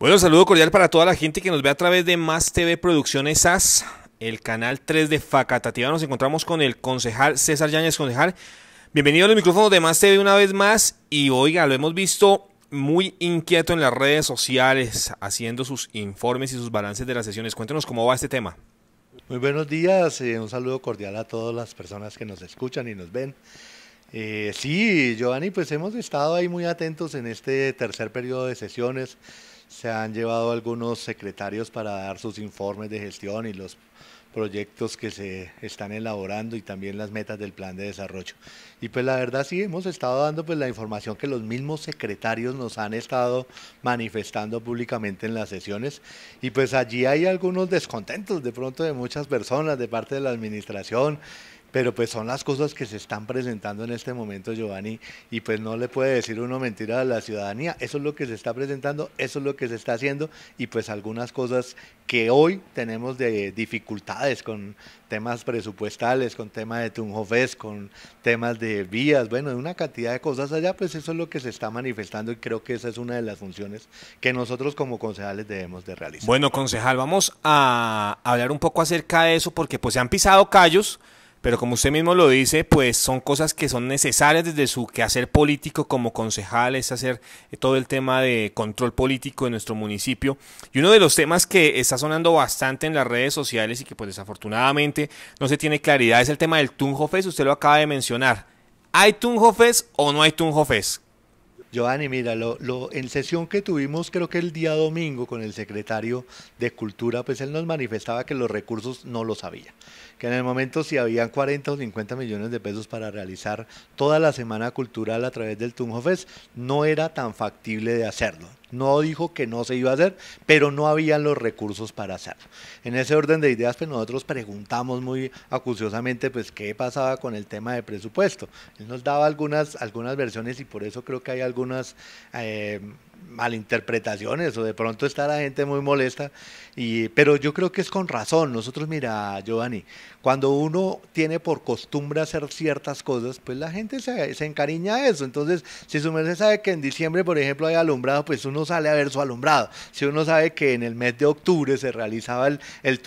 Bueno, saludo cordial para toda la gente que nos ve a través de Más TV Producciones SAS, el canal 3 de Facatativa. Nos encontramos con el concejal César Yáñez, concejal. Bienvenido a los micrófonos de Más TV una vez más. Y oiga, lo hemos visto muy inquieto en las redes sociales, haciendo sus informes y sus balances de las sesiones. Cuéntenos cómo va este tema. Muy buenos días, eh, un saludo cordial a todas las personas que nos escuchan y nos ven. Eh, sí, Giovanni, pues hemos estado ahí muy atentos en este tercer periodo de sesiones se han llevado algunos secretarios para dar sus informes de gestión y los proyectos que se están elaborando y también las metas del plan de desarrollo. Y pues la verdad sí, hemos estado dando pues la información que los mismos secretarios nos han estado manifestando públicamente en las sesiones y pues allí hay algunos descontentos de pronto de muchas personas de parte de la administración pero pues son las cosas que se están presentando en este momento, Giovanni, y pues no le puede decir uno mentira a la ciudadanía. Eso es lo que se está presentando, eso es lo que se está haciendo, y pues algunas cosas que hoy tenemos de dificultades con temas presupuestales, con temas de Tunjofes, con temas de vías, bueno, de una cantidad de cosas allá, pues eso es lo que se está manifestando y creo que esa es una de las funciones que nosotros como concejales debemos de realizar. Bueno, concejal, vamos a hablar un poco acerca de eso porque pues se han pisado callos pero como usted mismo lo dice, pues son cosas que son necesarias desde su quehacer político como concejal, es hacer eh, todo el tema de control político en nuestro municipio. Y uno de los temas que está sonando bastante en las redes sociales y que pues desafortunadamente no se tiene claridad es el tema del Tunjofes. usted lo acaba de mencionar. ¿Hay Tunjo o no hay Tunjo Giovanni, mira, lo, en sesión que tuvimos creo que el día domingo con el secretario de Cultura, pues él nos manifestaba que los recursos no los había, que en el momento si habían 40 o 50 millones de pesos para realizar toda la semana cultural a través del Tunjo no era tan factible de hacerlo. No dijo que no se iba a hacer, pero no habían los recursos para hacerlo. En ese orden de ideas, pues nosotros preguntamos muy acuciosamente, pues, qué pasaba con el tema de presupuesto. Él nos daba algunas, algunas versiones y por eso creo que hay algunas... Eh, malinterpretaciones o de pronto está la gente muy molesta, y, pero yo creo que es con razón. Nosotros, mira, Giovanni, cuando uno tiene por costumbre hacer ciertas cosas, pues la gente se, se encariña a eso. Entonces, si su merced sabe que en diciembre, por ejemplo, hay alumbrado, pues uno sale a ver su alumbrado. Si uno sabe que en el mes de octubre se realizaba el, el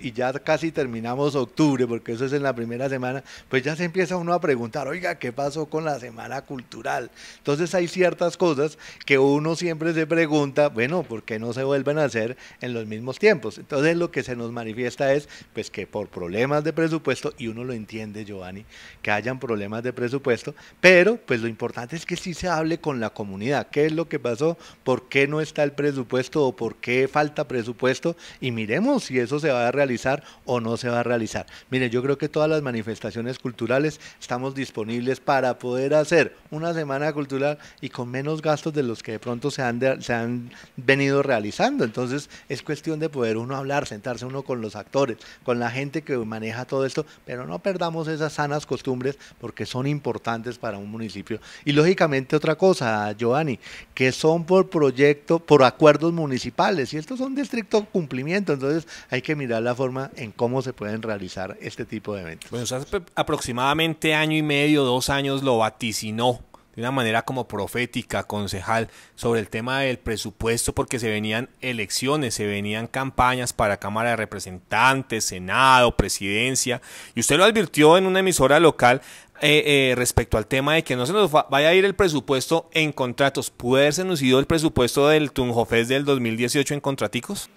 y ya casi terminamos octubre, porque eso es en la primera semana, pues ya se empieza uno a preguntar, oiga, ¿qué pasó con la semana cultural? Entonces hay ciertas cosas que uno siempre se pregunta, bueno, ¿por qué no se vuelven a hacer en los mismos tiempos? Entonces lo que se nos manifiesta es, pues que por problemas de presupuesto, y uno lo entiende, Giovanni, que hayan problemas de presupuesto, pero pues lo importante es que sí se hable con la comunidad, qué es lo que pasó, por qué no está el presupuesto o por qué falta presupuesto, y miremos si eso se va a realizar o no se va a realizar. Mire, yo creo que todas las manifestaciones culturales estamos disponibles para poder hacer una semana cultural y con menos gastos de los que de pronto se han, se han venido realizando. Entonces es cuestión de poder uno hablar, sentarse uno con los actores, con la gente que maneja todo esto, pero no perdamos esas sanas costumbres porque son importantes para un municipio. Y lógicamente otra cosa, Giovanni, que son por proyecto, por acuerdos municipales, y estos son de estricto cumplimiento, entonces hay que mirar la forma en cómo se pueden realizar este tipo de eventos. bueno hace aproximadamente año y medio, dos años lo vaticinó de una manera como profética, concejal, sobre el tema del presupuesto, porque se venían elecciones, se venían campañas para Cámara de Representantes, Senado, Presidencia, y usted lo advirtió en una emisora local eh, eh, respecto al tema de que no se nos vaya a ir el presupuesto en contratos. ¿Puede haberse nos ido el presupuesto del Tunjofes del 2018 en contraticos?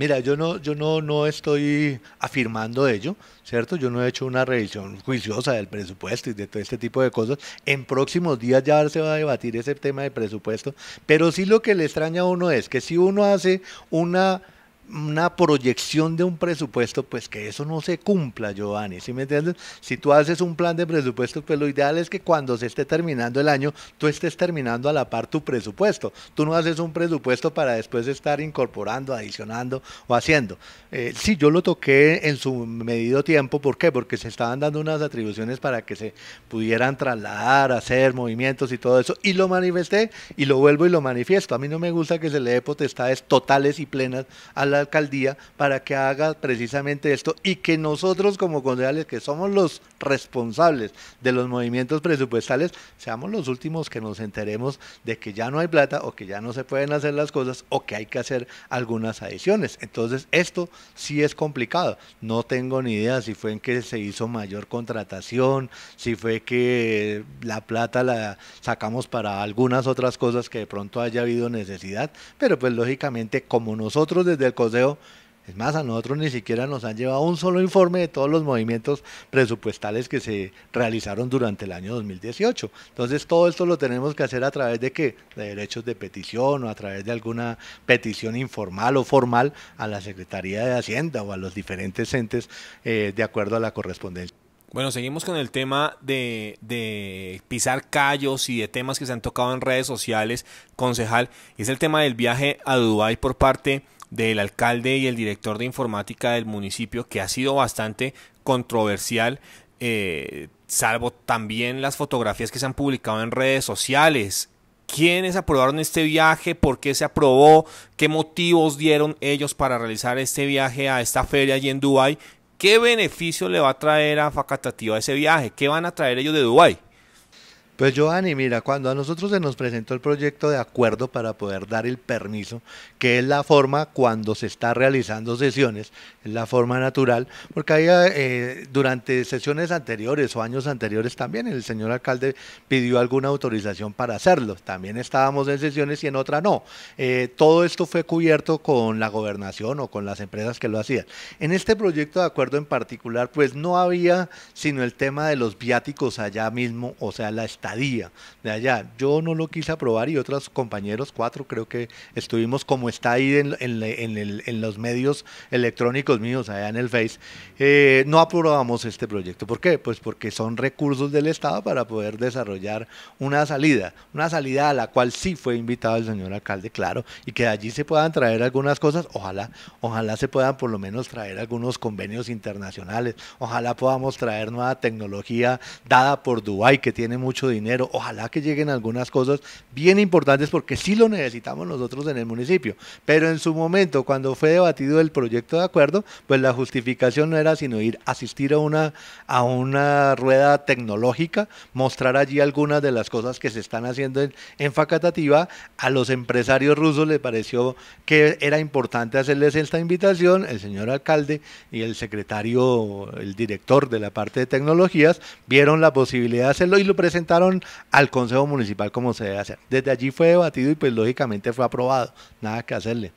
Mira, yo no, yo no, no estoy afirmando ello, ¿cierto? Yo no he hecho una revisión juiciosa del presupuesto y de todo este tipo de cosas. En próximos días ya se va a debatir ese tema de presupuesto, pero sí lo que le extraña a uno es que si uno hace una una proyección de un presupuesto, pues que eso no se cumpla, Giovanni, ¿sí me entiendes? Si tú haces un plan de presupuesto, pues lo ideal es que cuando se esté terminando el año, tú estés terminando a la par tu presupuesto. Tú no haces un presupuesto para después estar incorporando, adicionando o haciendo. Eh, sí, yo lo toqué en su medido tiempo, ¿por qué? Porque se estaban dando unas atribuciones para que se pudieran trasladar, hacer movimientos y todo eso, y lo manifesté y lo vuelvo y lo manifiesto. A mí no me gusta que se le dé potestades totales y plenas a la alcaldía para que haga precisamente esto y que nosotros como concejales, que somos los responsables de los movimientos presupuestales, seamos los últimos que nos enteremos de que ya no hay plata o que ya no se pueden hacer las cosas o que hay que hacer algunas adiciones. Entonces, esto sí es complicado. No tengo ni idea si fue en que se hizo mayor contratación, si fue que la plata la sacamos para algunas otras cosas que de pronto haya habido necesidad, pero pues lógicamente como nosotros desde el consejo, Es más, a nosotros ni siquiera nos han llevado un solo informe de todos los movimientos presupuestales que se realizaron durante el año 2018. Entonces, todo esto lo tenemos que hacer a través de qué? De derechos de petición o a través de alguna petición informal o formal a la Secretaría de Hacienda o a los diferentes entes eh, de acuerdo a la correspondencia. Bueno, seguimos con el tema de, de, pisar callos y de temas que se han tocado en redes sociales, concejal, y es el tema del viaje a Dubái por parte del alcalde y el director de informática del municipio, que ha sido bastante controversial. Eh, salvo también las fotografías que se han publicado en redes sociales. ¿Quiénes aprobaron este viaje? ¿Por qué se aprobó? ¿Qué motivos dieron ellos para realizar este viaje a esta feria allí en Dubái? ¿Qué beneficio le va a traer a Facatativa ese viaje? ¿Qué van a traer ellos de Dubái? Pues Joanny, mira, cuando a nosotros se nos presentó el proyecto de acuerdo para poder dar el permiso, que es la forma cuando se está realizando sesiones, es la forma natural, porque ahí eh, durante sesiones anteriores o años anteriores también el señor alcalde pidió alguna autorización para hacerlo. También estábamos en sesiones y en otra no. Eh, todo esto fue cubierto con la gobernación o con las empresas que lo hacían. En este proyecto de acuerdo en particular, pues no había sino el tema de los viáticos allá mismo, o sea, la estación día de allá. Yo no lo quise aprobar y otros compañeros, cuatro, creo que estuvimos como está ahí en, los medios electrónicos míos, allá en el Face, eh, no aprobamos este proyecto. ¿Por qué? Pues porque son recursos del Estado para poder desarrollar una salida, una salida a la cual sí fue invitado el señor alcalde, claro, y que de allí se puedan traer algunas cosas, ojalá, ojalá se puedan por lo menos traer algunos convenios internacionales, ojalá podamos traer nueva tecnología dada por Dubái que tiene mucho dinero dinero. Ojalá que lleguen algunas cosas bien importantes porque sí lo necesitamos nosotros en el municipio. Pero en su momento, cuando fue debatido el proyecto de acuerdo, pues la justificación no era sino ir a asistir a una, a una rueda tecnológica, mostrar allí algunas de las cosas que se están haciendo en, en Facatativa. A los empresarios rusos les pareció que era importante hacerles esta invitación. El señor alcalde y el secretario, el director de la parte de tecnologías, vieron la posibilidad de hacerlo y lo presentaron al Consejo Municipal como se debe hacer. Desde allí fue debatido y pues lógicamente fue aprobado, nada que hacerle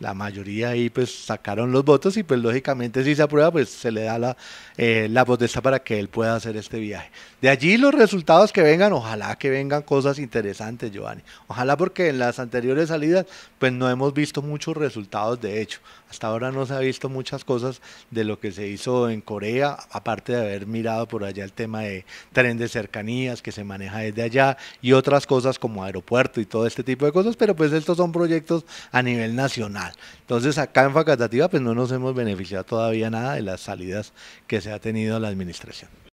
la mayoría ahí pues sacaron los votos y pues lógicamente si se aprueba pues se le da la, eh, la potestad para que él pueda hacer este viaje. De allí los resultados que vengan, ojalá que vengan cosas interesantes, Giovanni. Ojalá porque en las anteriores salidas pues no hemos visto muchos resultados de hecho. Hasta ahora no se ha visto muchas cosas de lo que se hizo en Corea, aparte de haber mirado por allá el tema de tren de cercanías que se maneja desde allá y otras cosas como aeropuerto y todo este tipo de cosas, pero pues estos son proyectos a nivel nacional. Entonces acá en facultativa pues no nos hemos beneficiado todavía nada de las salidas que se ha tenido la administración.